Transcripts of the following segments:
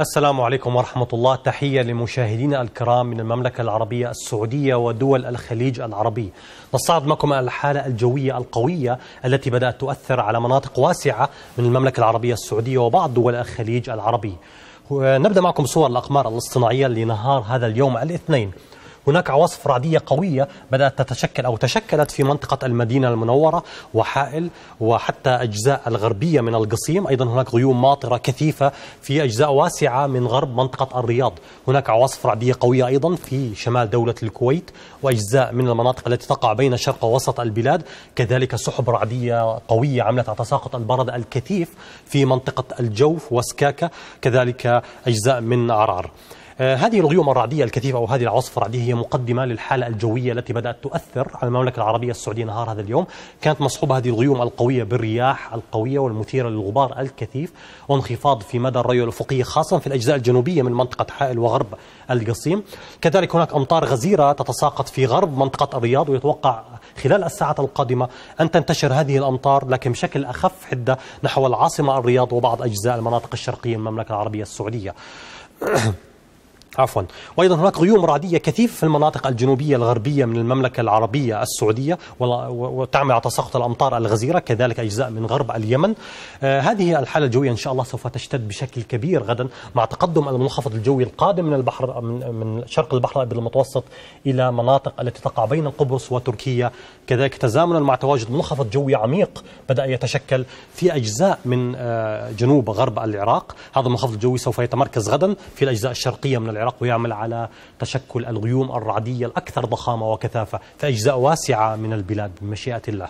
السلام عليكم ورحمة الله تحية لمشاهدينا الكرام من المملكة العربية السعودية ودول الخليج العربي نستعرض معكم الحالة الجوية القوية التي بدأت تؤثر على مناطق واسعة من المملكة العربية السعودية وبعض دول الخليج العربي نبدأ معكم صور الأقمار الاصطناعية لنهار هذا اليوم الاثنين هناك عواصف رعدية قوية بدأت تتشكل أو تشكلت في منطقة المدينة المنورة وحائل وحتى أجزاء الغربية من القصيم أيضا هناك غيوم ماطرة كثيفة في أجزاء واسعة من غرب منطقة الرياض هناك عواصف رعدية قوية أيضا في شمال دولة الكويت وأجزاء من المناطق التي تقع بين شرق ووسط البلاد كذلك سحب رعدية قوية عملت على تساقط البرد الكثيف في منطقة الجوف وسكاكة كذلك أجزاء من عرعر آه، هذه الغيوم الرعدية الكثيفة أو هذه العواصف الرعدية هي مقدمة للحالة الجوية التي بدأت تؤثر على المملكة العربية السعودية نهار هذا اليوم كانت مصحوبة هذه الغيوم القوية بالرياح القوية والمثيرة للغبار الكثيف وانخفاض في مدى الري الأفقية خاصة في الأجزاء الجنوبية من منطقة حائل وغرب القصيم كذلك هناك أمطار غزيرة تتساقط في غرب منطقة الرياض ويتوقع خلال الساعات القادمة أن تنتشر هذه الأمطار لكن بشكل أخف حدة نحو العاصمة الرياض وبعض أجزاء المناطق الشرقية من المملكة العربية السعودية عفوا وايضا هناك غيوم رعديه كثيفه في المناطق الجنوبيه الغربيه من المملكه العربيه السعوديه وتعمل على تساقط الامطار الغزيره كذلك اجزاء من غرب اليمن آه هذه الحاله الجويه ان شاء الله سوف تشتد بشكل كبير غدا مع تقدم المنخفض الجوي القادم من البحر من, من شرق البحر الابيض المتوسط الى مناطق التي تقع بين قبرص وتركيا كذلك تزامنا مع تواجد منخفض جوي عميق بدا يتشكل في اجزاء من آه جنوب غرب العراق هذا المنخفض الجوي سوف يتمركز غدا في الاجزاء الشرقيه من العراق العراق ويعمل على تشكل الغيوم الرعدية الأكثر ضخامة وكثافة في أجزاء واسعة من البلاد بمشيئة الله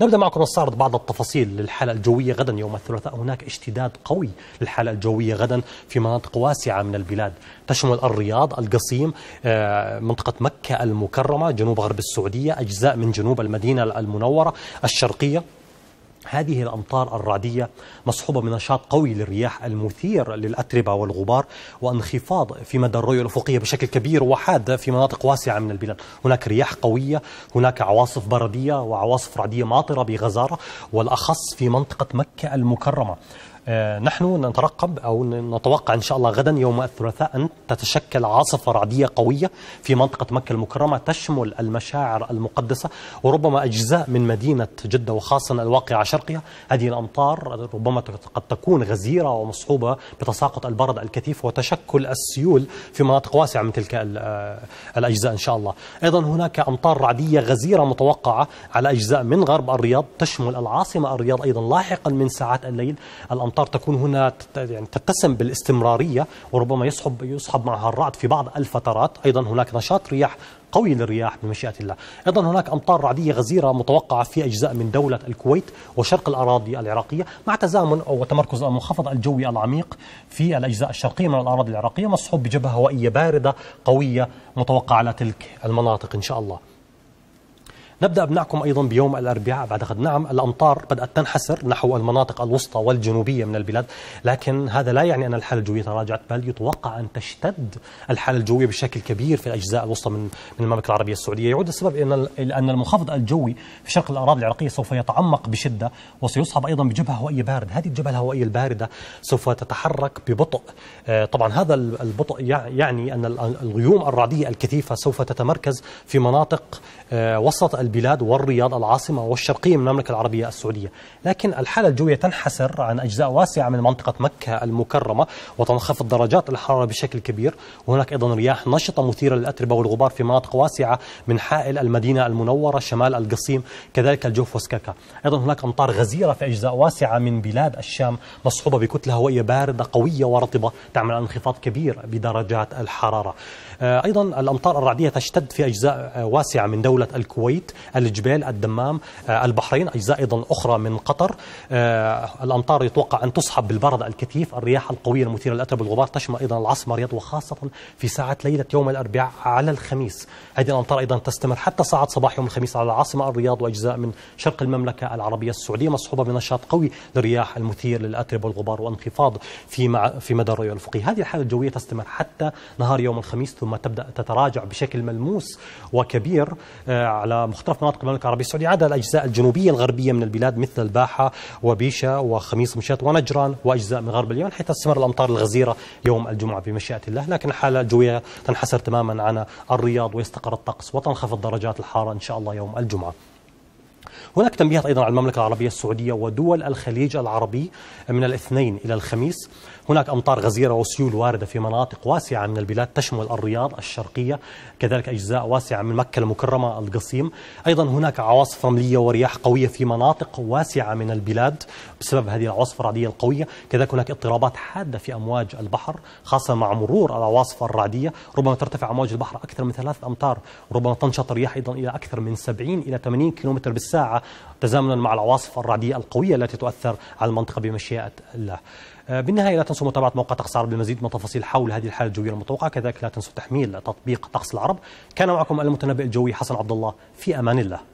نبدأ معكم الصارد بعض التفاصيل للحالة الجوية غدا يوم الثلاثاء هناك اشتداد قوي للحالة الجوية غدا في مناطق واسعة من البلاد تشمل الرياض القصيم آه، منطقة مكة المكرمة جنوب غرب السعودية أجزاء من جنوب المدينة المنورة الشرقية هذه الأمطار الرعدية مصحوبة من نشاط قوي للرياح المثير للأتربة والغبار وانخفاض في مدى الرؤية الأفقية بشكل كبير وحاد في مناطق واسعة من البلاد هناك رياح قوية هناك عواصف بردية وعواصف رعدية ماطرة بغزارة والأخص في منطقة مكة المكرمة آه، نحن نترقب أو نتوقع إن شاء الله غدا يوم الثلاثاء أن تتشكل عاصفة رعدية قوية في منطقة مكة المكرمة تشمل المشاعر المقدسة وربما أجزاء من مدينة جدة وخاصة الواقعة شرقها هذه الأمطار ربما قد تكون غزيرة ومصحوبة بتساقط البرد الكثيف وتشكل السيول في مناطق واسعة من تلك آه، الأجزاء إن شاء الله أيضا هناك أمطار رعدية غزيرة متوقعة على أجزاء من غرب الرياض تشمل العاصمة الرياض أيضا لاحقا من ساعات الليل الأمطار الامطار تكون هنا يعني تتسم بالاستمراريه وربما يصحب يصحب معها الرعد في بعض الفترات ايضا هناك نشاط رياح قوي للرياح بمشيئة الله أيضا هناك أمطار رعدية غزيرة متوقعة في أجزاء من دولة الكويت وشرق الأراضي العراقية مع تزامن أو تمركز المنخفض الجوي العميق في الأجزاء الشرقية من الأراضي العراقية مصحوب بجبهة هوائية باردة قوية متوقعة على تلك المناطق إن شاء الله نبدأ بنعكم أيضا بيوم الأربعاء بعد غد نعم الأمطار بدأت تنحسر نحو المناطق الوسطى والجنوبية من البلاد لكن هذا لا يعني أن الحالة الجوية تراجعت بل يتوقع أن تشتد الحالة الجوية بشكل كبير في الأجزاء الوسطى من من المملكة العربية السعودية يعود السبب إلى أن المنخفض الجوي في شرق الأراضي العراقية سوف يتعمق بشدة وسيصحب أيضا بجبهة هوائية باردة هذه الجبهة الهوائية الباردة سوف تتحرك ببطء آه، طبعا هذا البطء يعني أن الغيوم الرعدية الكثيفة سوف تتمركز في مناطق آه، وسط البلاد والرياض العاصمة والشرقية من المملكة العربية السعودية لكن الحالة الجوية تنحسر عن أجزاء واسعة من منطقة مكة المكرمة وتنخفض درجات الحرارة بشكل كبير وهناك أيضا رياح نشطة مثيرة للأتربة والغبار في مناطق واسعة من حائل المدينة المنورة شمال القصيم كذلك الجوف وسكاكا أيضا هناك أمطار غزيرة في أجزاء واسعة من بلاد الشام مصحوبة بكتلة هوائية باردة قوية ورطبة تعمل على انخفاض كبير بدرجات الحرارة آه، أيضا الأمطار الرعدية تشتد في أجزاء آه، واسعة من دولة الكويت الجبال الدمام آه، البحرين أجزاء أيضا أخرى من قطر آه، الأمطار يتوقع أن تصحب بالبرد الكثيف الرياح القوية المثيرة للأتربة والغبار تشمل أيضا العاصمة الرياض وخاصة في ساعة ليلة يوم الأربعاء على الخميس هذه الأمطار أيضا تستمر حتى ساعة صباح يوم الخميس على العاصمة الرياض وأجزاء من شرق المملكة العربية السعودية مصحوبة بنشاط قوي للرياح المثير للأتربة والغبار وانخفاض في مع في مدى الرؤية الأفقية هذه الحالة الجوية تستمر حتى نهار يوم الخميس ثم تبدأ تتراجع بشكل ملموس وكبير آه، على مختلف خطف مناطق المملكه العربيه السعوديه عدا الاجزاء الجنوبيه الغربيه من البلاد مثل الباحه وبيشه وخميس مشيط ونجران واجزاء من غرب اليمن حيث تستمر الامطار الغزيره يوم الجمعه بمشيئه الله لكن الحاله الجويه تنحسر تماما عن الرياض ويستقر الطقس وتنخفض درجات الحراره ان شاء الله يوم الجمعه هناك تنبيهات أيضا على المملكة العربية السعودية ودول الخليج العربي من الاثنين إلى الخميس هناك أمطار غزيرة وسيول واردة في مناطق واسعة من البلاد تشمل الرياض الشرقية كذلك أجزاء واسعة من مكة المكرمة القصيم أيضا هناك عواصف رملية ورياح قوية في مناطق واسعة من البلاد بسبب هذه العواصف الرعدية القوية كذلك هناك اضطرابات حادة في أمواج البحر خاصة مع مرور العواصف الرعدية ربما ترتفع أمواج البحر أكثر من ثلاثة أمتار ربما تنشط الرياح أيضا إلى أكثر من 70 إلى 80 كيلومتر بالساعة الساعة تزامنا مع العواصف الرعدية القوية التي تؤثر على المنطقة بمشيئة الله آه، بالنهاية لا تنسوا متابعة موقع طقس العرب للمزيد من تفاصيل حول هذه الحالة الجوية المتوقعة كذلك لا تنسوا تحميل تطبيق طقس العرب كان معكم المتنبئ الجوي حسن عبد الله في أمان الله